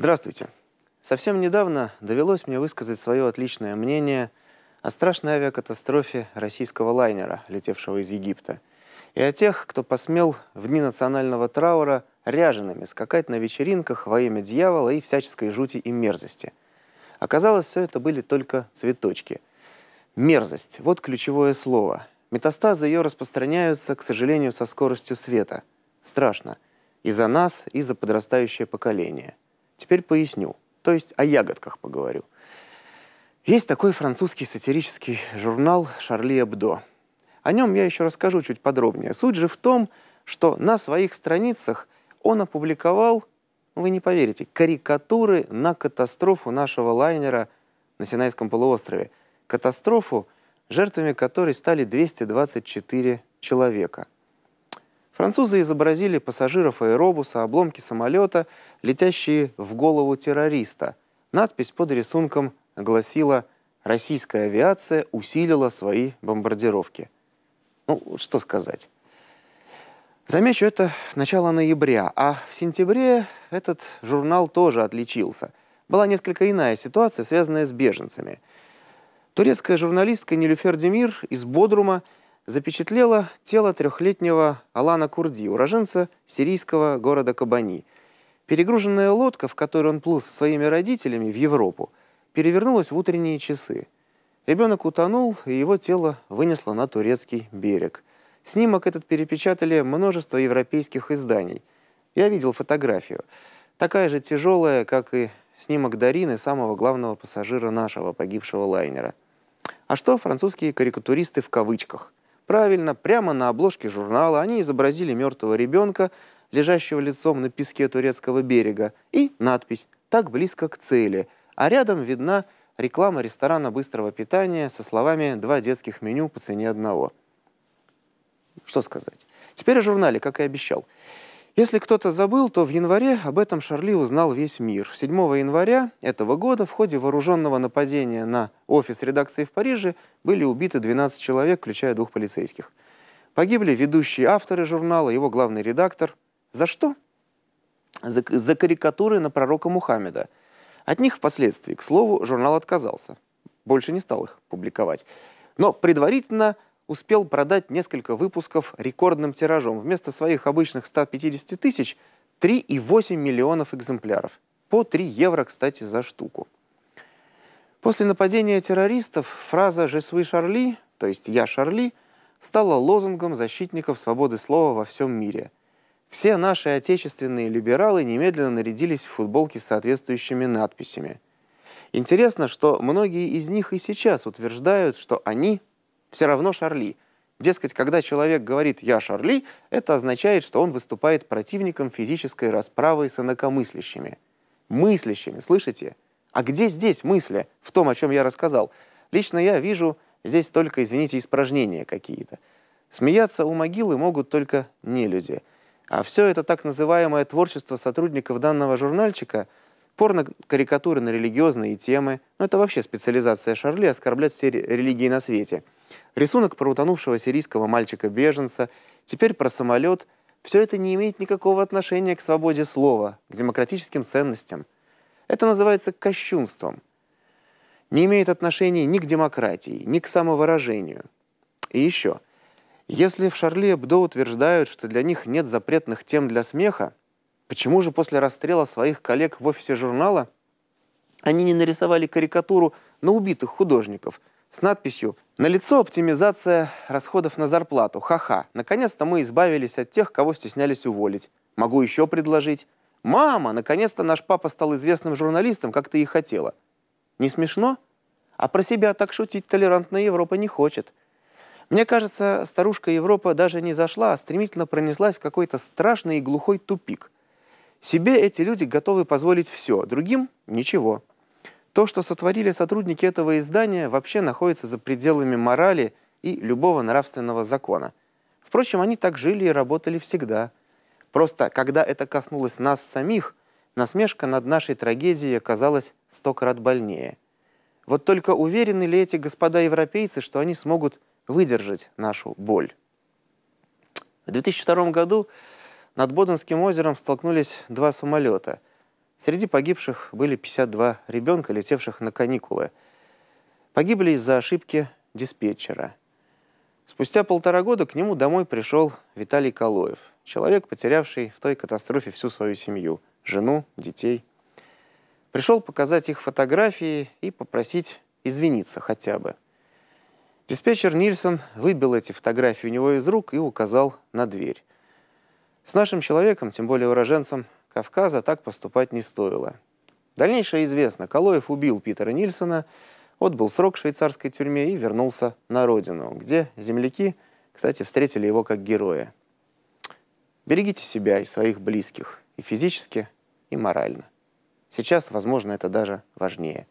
Здравствуйте. Совсем недавно довелось мне высказать свое отличное мнение о страшной авиакатастрофе российского лайнера, летевшего из Египта, и о тех, кто посмел в дни национального траура ряжеными скакать на вечеринках во имя дьявола и всяческой жути и мерзости. Оказалось, все это были только цветочки. Мерзость – вот ключевое слово. Метастазы ее распространяются, к сожалению, со скоростью света. Страшно. И за нас, и за подрастающее поколение. Теперь поясню. То есть о ягодках поговорю. Есть такой французский сатирический журнал «Шарли Эбдо». О нем я еще расскажу чуть подробнее. Суть же в том, что на своих страницах он опубликовал, вы не поверите, карикатуры на катастрофу нашего лайнера на Синайском полуострове. Катастрофу, жертвами которой стали 224 человека – Французы изобразили пассажиров аэробуса, обломки самолета, летящие в голову террориста. Надпись под рисунком гласила «Российская авиация усилила свои бомбардировки». Ну, что сказать. Замечу, это начало ноября, а в сентябре этот журнал тоже отличился. Была несколько иная ситуация, связанная с беженцами. Турецкая журналистка Нилюфер Демир из Бодрума – запечатлело тело трехлетнего Алана Курди, уроженца сирийского города Кабани. Перегруженная лодка, в которой он плыл со своими родителями в Европу, перевернулась в утренние часы. Ребенок утонул, и его тело вынесло на турецкий берег. Снимок этот перепечатали множество европейских изданий. Я видел фотографию. Такая же тяжелая, как и снимок Дарины, самого главного пассажира нашего погибшего лайнера. А что французские карикатуристы в кавычках – Правильно, прямо на обложке журнала они изобразили мертвого ребенка, лежащего лицом на песке турецкого берега, и надпись «Так близко к цели», а рядом видна реклама ресторана быстрого питания со словами «Два детских меню по цене одного». Что сказать? Теперь о журнале, как и обещал. Если кто-то забыл, то в январе об этом Шарли узнал весь мир. 7 января этого года в ходе вооруженного нападения на офис редакции в Париже были убиты 12 человек, включая двух полицейских. Погибли ведущие авторы журнала, его главный редактор. За что? За, за карикатуры на пророка Мухаммеда. От них впоследствии, к слову, журнал отказался. Больше не стал их публиковать. Но предварительно успел продать несколько выпусков рекордным тиражом. Вместо своих обычных 150 тысяч – 3,8 миллионов экземпляров. По 3 евро, кстати, за штуку. После нападения террористов фраза «Je suis Шарли», то есть «Я Шарли», стала лозунгом защитников свободы слова во всем мире. Все наши отечественные либералы немедленно нарядились в футболки с соответствующими надписями. Интересно, что многие из них и сейчас утверждают, что они все равно Шарли. Дескать, когда человек говорит «я Шарли», это означает, что он выступает противником физической расправы с инакомыслящими. Мыслящими, слышите? А где здесь мысли в том, о чем я рассказал? Лично я вижу здесь только, извините, испражнения какие-то. Смеяться у могилы могут только не люди. А все это так называемое творчество сотрудников данного журнальчика – порно-карикатуры на религиозные темы. Ну, это вообще специализация Шарли – оскорблять все религии на свете – Рисунок про утонувшего сирийского мальчика-беженца, теперь про самолет – все это не имеет никакого отношения к свободе слова, к демократическим ценностям. Это называется кощунством. Не имеет отношения ни к демократии, ни к самовыражению. И еще. Если в Шарли Бдо утверждают, что для них нет запретных тем для смеха, почему же после расстрела своих коллег в офисе журнала они не нарисовали карикатуру на убитых художников – с надписью на лицо оптимизация расходов на зарплату. Ха-ха. Наконец-то мы избавились от тех, кого стеснялись уволить. Могу еще предложить. Мама, наконец-то наш папа стал известным журналистом, как ты и хотела. Не смешно? А про себя так шутить толерантная Европа не хочет. Мне кажется, старушка Европа даже не зашла, а стремительно пронеслась в какой-то страшный и глухой тупик. Себе эти люди готовы позволить все, другим – ничего. То, что сотворили сотрудники этого издания, вообще находится за пределами морали и любого нравственного закона. Впрочем, они так жили и работали всегда. Просто, когда это коснулось нас самих, насмешка над нашей трагедией оказалась сто крат больнее. Вот только уверены ли эти господа европейцы, что они смогут выдержать нашу боль? В 2002 году над Боденским озером столкнулись два самолета – Среди погибших были 52 ребенка, летевших на каникулы. Погибли из-за ошибки диспетчера. Спустя полтора года к нему домой пришел Виталий Калоев, человек, потерявший в той катастрофе всю свою семью, жену, детей. Пришел показать их фотографии и попросить извиниться хотя бы. Диспетчер Нильсон выбил эти фотографии у него из рук и указал на дверь. С нашим человеком, тем более уроженцем Кавказа так поступать не стоило. Дальнейшее известно. Калоев убил Питера Нильсона, отбыл срок в швейцарской тюрьме и вернулся на родину, где земляки, кстати, встретили его как героя. Берегите себя и своих близких, и физически, и морально. Сейчас, возможно, это даже важнее.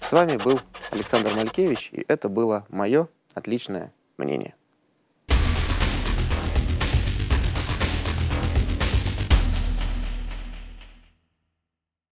С вами был Александр Малькевич, и это было мое отличное мнение.